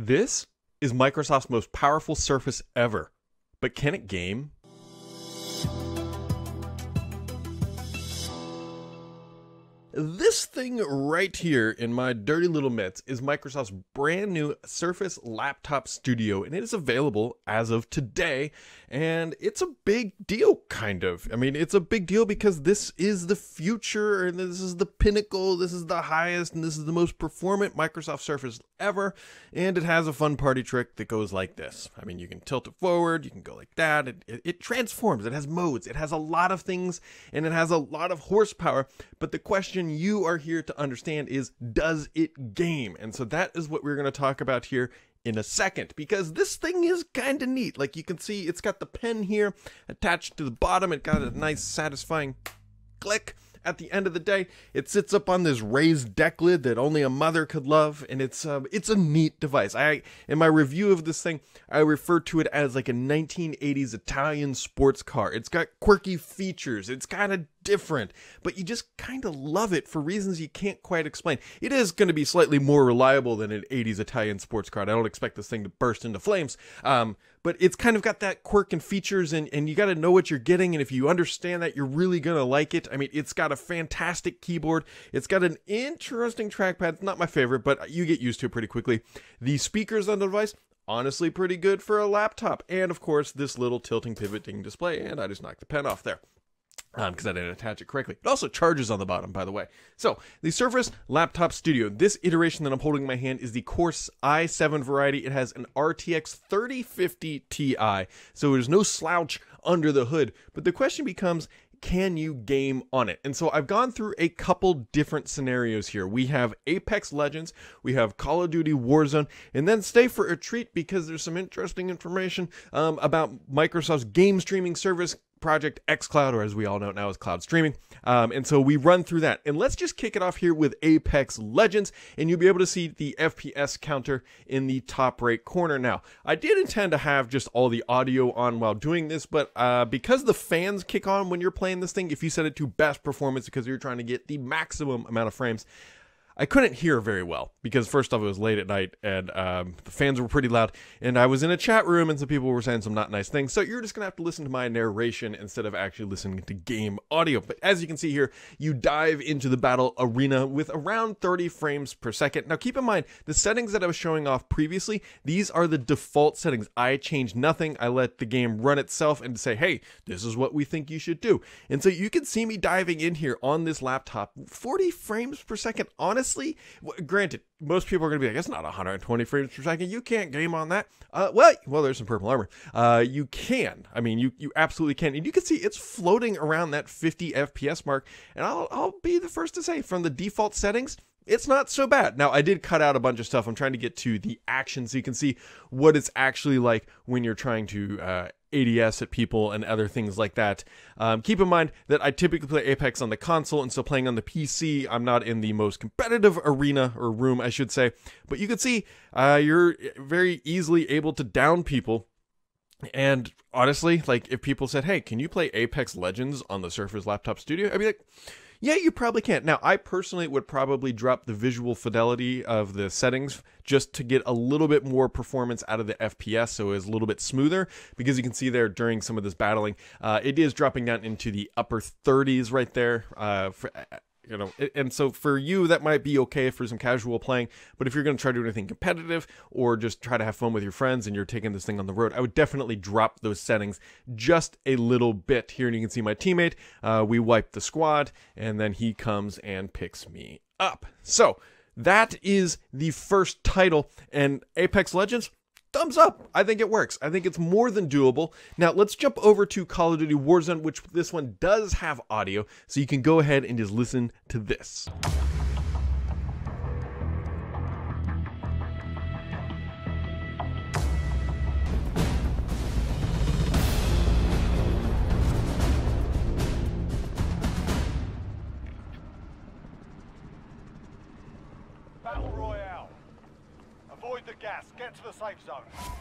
This is Microsoft's most powerful Surface ever, but can it game? This thing right here in my dirty little mitts is Microsoft's brand new Surface Laptop Studio, and it is available as of today. And it's a big deal, kind of. I mean, it's a big deal because this is the future, and this is the pinnacle, this is the highest, and this is the most performant Microsoft Surface ever. And it has a fun party trick that goes like this. I mean, you can tilt it forward, you can go like that. It, it, it transforms, it has modes, it has a lot of things, and it has a lot of horsepower. But the question you are here to understand is does it game? And so that is what we're going to talk about here in a second because this thing is kind of neat. Like you can see, it's got the pen here attached to the bottom. It got a nice, satisfying click at the end of the day, it sits up on this raised deck lid that only a mother could love, and it's um, it's a neat device. I in my review of this thing, I refer to it as like a 1980s Italian sports car. It's got quirky features. It's kind of different, but you just kind of love it for reasons you can't quite explain. It is going to be slightly more reliable than an 80s Italian sports car. I don't expect this thing to burst into flames, um, but it's kind of got that quirk and features, and, and you got to know what you're getting. And if you understand that, you're really going to like it. I mean, it's got a fantastic keyboard, it's got an interesting trackpad. It's not my favorite, but you get used to it pretty quickly. The speakers on the device, honestly pretty good for a laptop. And of course, this little tilting pivoting display, and I just knocked the pen off there because um, I didn't attach it correctly. It also charges on the bottom, by the way. So, the Surface Laptop Studio. This iteration that I'm holding in my hand is the Corse i7 variety. It has an RTX 3050 Ti, so there's no slouch under the hood. But the question becomes, can you game on it? And so I've gone through a couple different scenarios here. We have Apex Legends, we have Call of Duty Warzone, and then stay for a treat because there's some interesting information um, about Microsoft's game streaming service Project X Cloud, or as we all know now is cloud streaming. Um, and so we run through that. And let's just kick it off here with Apex Legends, and you'll be able to see the FPS counter in the top right corner. Now, I did intend to have just all the audio on while doing this, but uh, because the fans kick on when you're playing this thing, if you set it to best performance because you're trying to get the maximum amount of frames, I couldn't hear very well because first off it was late at night and um, the fans were pretty loud and I was in a chat room and some people were saying some not nice things. So you're just gonna have to listen to my narration instead of actually listening to game audio. But as you can see here, you dive into the battle arena with around 30 frames per second. Now keep in mind the settings that I was showing off previously. These are the default settings. I changed nothing. I let the game run itself and say, hey, this is what we think you should do. And so you can see me diving in here on this laptop, 40 frames per second. Honestly honestly, granted, most people are going to be like, it's not 120 frames per second. You can't game on that. Uh, well, well, there's some purple armor. Uh, you can. I mean, you you absolutely can, and you can see it's floating around that 50 FPS mark. And I'll I'll be the first to say, from the default settings, it's not so bad. Now, I did cut out a bunch of stuff. I'm trying to get to the action so you can see what it's actually like when you're trying to uh, ADS at people and other things like that. Um, keep in mind that I typically play Apex on the console, and so playing on the PC, I'm not in the most competitive arena or room, I should say. But you can see uh, you're very easily able to down people. And honestly, like if people said, "Hey, can you play Apex Legends on the Surface Laptop Studio?" I'd be like, yeah, you probably can't. Now, I personally would probably drop the visual fidelity of the settings just to get a little bit more performance out of the FPS, so it's a little bit smoother. Because you can see there during some of this battling, uh, it is dropping down into the upper 30s right there uh, for, you know and so for you that might be okay for some casual playing but if you're going to try to do anything competitive or just try to have fun with your friends and you're taking this thing on the road i would definitely drop those settings just a little bit here and you can see my teammate uh, we wipe the squad and then he comes and picks me up so that is the first title and apex legends thumbs up. I think it works. I think it's more than doable. Now let's jump over to Call of Duty Warzone, which this one does have audio, so you can go ahead and just listen to this. safe zone.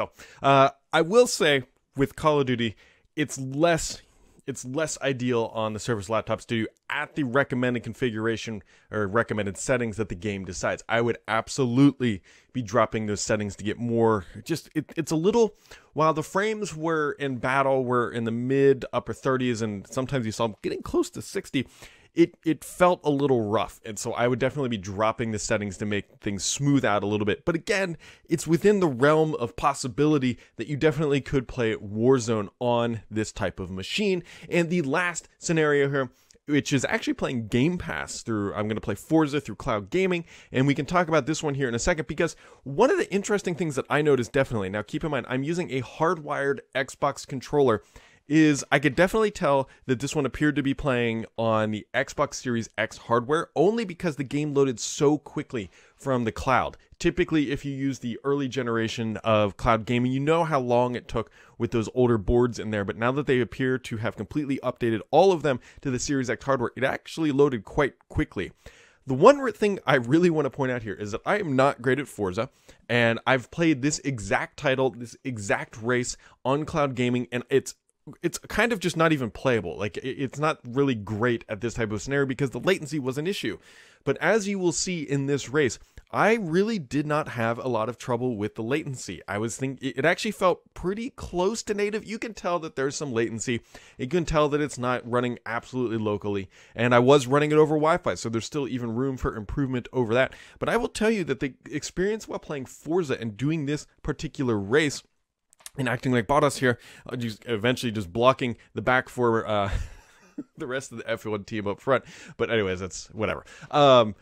So uh, I will say with Call of Duty, it's less it's less ideal on the Surface laptops to at the recommended configuration or recommended settings that the game decides. I would absolutely be dropping those settings to get more. Just it, it's a little while the frames were in battle were in the mid upper 30s and sometimes you saw them getting close to 60 it it felt a little rough and so i would definitely be dropping the settings to make things smooth out a little bit but again it's within the realm of possibility that you definitely could play warzone on this type of machine and the last scenario here which is actually playing Game Pass through. I'm going to play Forza through cloud gaming, and we can talk about this one here in a second because one of the interesting things that I noticed definitely now, keep in mind, I'm using a hardwired Xbox controller is I could definitely tell that this one appeared to be playing on the Xbox Series X hardware only because the game loaded so quickly from the cloud. Typically, if you use the early generation of cloud gaming, you know how long it took with those older boards in there. But now that they appear to have completely updated all of them to the Series X hardware, it actually loaded quite quickly. The one thing I really want to point out here is that I am not great at Forza, and I've played this exact title, this exact race on cloud gaming, and it's it's kind of just not even playable. Like it's not really great at this type of scenario because the latency was an issue. But as you will see in this race, I really did not have a lot of trouble with the latency. I was think it actually felt pretty close to native. You can tell that there's some latency. You can tell that it's not running absolutely locally. And I was running it over Wi-Fi, so there's still even room for improvement over that. But I will tell you that the experience while playing Forza and doing this particular race and acting like Bottas here, uh, just eventually just blocking the back for uh, the rest of the F1 team up front. But anyways, that's whatever. Um,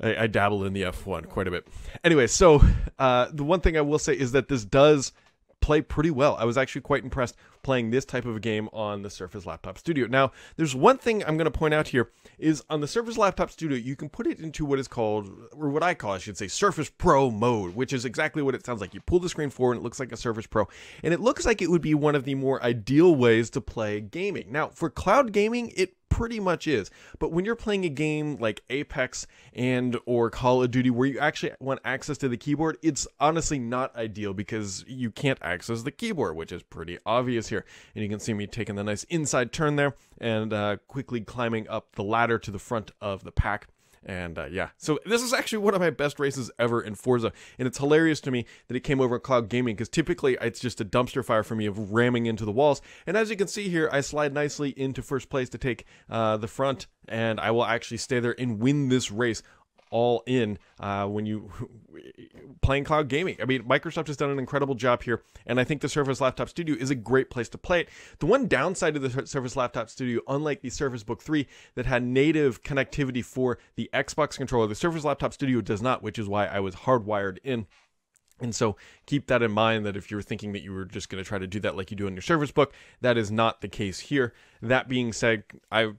I, I dabble in the F1 quite a bit. Anyway, so uh, the one thing I will say is that this does play pretty well. I was actually quite impressed playing this type of a game on the Surface Laptop Studio. Now, there's one thing I'm going to point out here is on the Surface Laptop Studio, you can put it into what is called, or what I call, I should say, Surface Pro mode, which is exactly what it sounds like. You pull the screen forward and it looks like a Surface Pro, and it looks like it would be one of the more ideal ways to play gaming. Now, for cloud gaming, it pretty much is. But when you're playing a game like Apex and or Call of Duty where you actually want access to the keyboard, it's honestly not ideal because you can't access the keyboard, which is pretty obvious here. And you can see me taking the nice inside turn there and uh, quickly climbing up the ladder to the front of the pack. And uh, yeah, so this is actually one of my best races ever in Forza. And it's hilarious to me that it came over cloud gaming because typically it's just a dumpster fire for me of ramming into the walls. And as you can see here, I slide nicely into first place to take uh, the front. And I will actually stay there and win this race all in uh, when you playing cloud gaming. I mean, Microsoft has done an incredible job here, and I think the Surface Laptop Studio is a great place to play it. The one downside of the Surface Laptop Studio, unlike the Surface Book 3 that had native connectivity for the Xbox controller, the Surface Laptop Studio does not, which is why I was hardwired in. And so keep that in mind that if you're thinking that you were just going to try to do that like you do in your service book, that is not the case here. That being said, I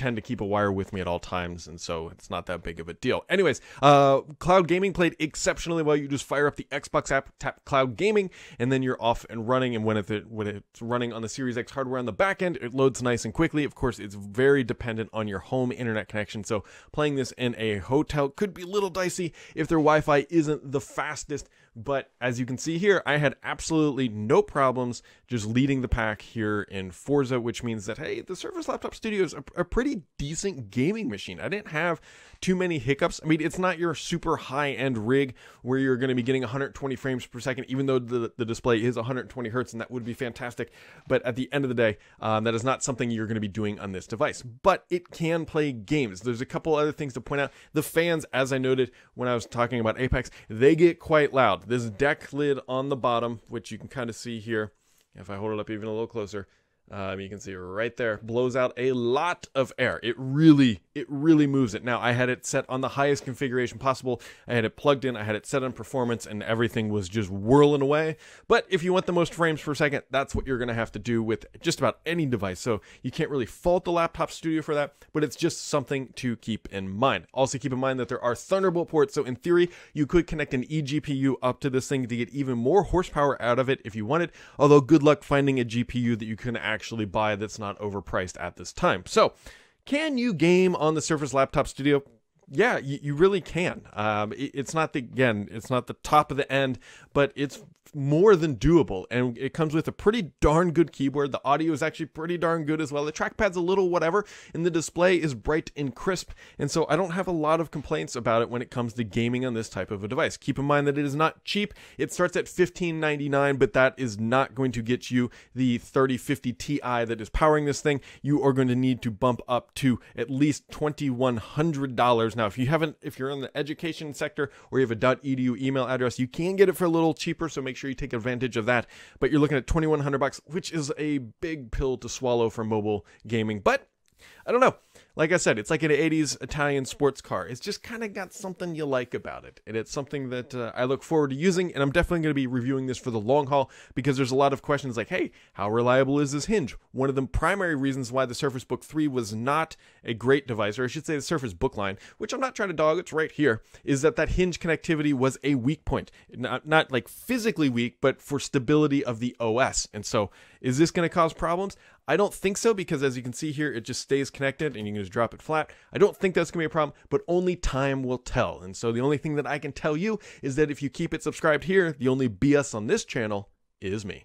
tend to keep a wire with me at all times, and so it's not that big of a deal. Anyways, uh, cloud gaming played exceptionally well. You just fire up the Xbox app, tap cloud gaming, and then you're off and running. And when, it, when it's running on the Series X hardware on the back end, it loads nice and quickly. Of course, it's very dependent on your home internet connection. So playing this in a hotel could be a little dicey if their Wi-Fi isn't the fastest. But as you can see here, I had absolutely no problems just leading the pack here in Forza, which means that, hey, the Surface Laptop Studio is a, a pretty decent gaming machine. I didn't have too many hiccups. I mean, it's not your super high end rig where you're going to be getting 120 frames per second, even though the, the display is 120 hertz, and that would be fantastic. But at the end of the day, um, that is not something you're going to be doing on this device. But it can play games. There's a couple other things to point out. The fans, as I noted when I was talking about Apex, they get quite loud. This deck lid on the bottom, which you can kind of see here, if I hold it up even a little closer, um, you can see right there, blows out a lot of air. It really, it really moves it. Now, I had it set on the highest configuration possible. I had it plugged in, I had it set on performance, and everything was just whirling away. But if you want the most frames per second, that's what you're going to have to do with just about any device. So you can't really fault the Laptop Studio for that, but it's just something to keep in mind. Also, keep in mind that there are Thunderbolt ports. So in theory, you could connect an eGPU up to this thing to get even more horsepower out of it if you wanted. Although, good luck finding a GPU that you can actually actually buy that's not overpriced at this time. So, can you game on the Surface Laptop Studio? yeah, you, you really can. Um, it, it's not the again, it's not the top of the end, but it's more than doable, and it comes with a pretty darn good keyboard. The audio is actually pretty darn good as well. The trackpad's a little whatever, and the display is bright and crisp, and so I don't have a lot of complaints about it when it comes to gaming on this type of a device. Keep in mind that it is not cheap. It starts at $15.99, but that is not going to get you the 3050 Ti that is powering this thing. You are going to need to bump up to at least $2,100 now. If you haven't, if you're in the education sector or you have a .edu email address, you can get it for a little cheaper. So make sure you take advantage of that. But you're looking at 2,100 bucks, which is a big pill to swallow for mobile gaming. But I don't know. Like I said, it's like an 80s Italian sports car. It's just kind of got something you like about it. And it's something that uh, I look forward to using. And I'm definitely going to be reviewing this for the long haul because there's a lot of questions like, hey, how reliable is this hinge? One of the primary reasons why the Surface Book 3 was not a great device, or I should say the Surface Book line, which I'm not trying to dog, it's right here, is that that hinge connectivity was a weak point. Not, not like physically weak, but for stability of the OS. And so is this going to cause problems? I don't think so because as you can see here, it just stays connected and you can just drop it flat. I don't think that's gonna be a problem, but only time will tell. And so the only thing that I can tell you is that if you keep it subscribed here, the only BS on this channel is me.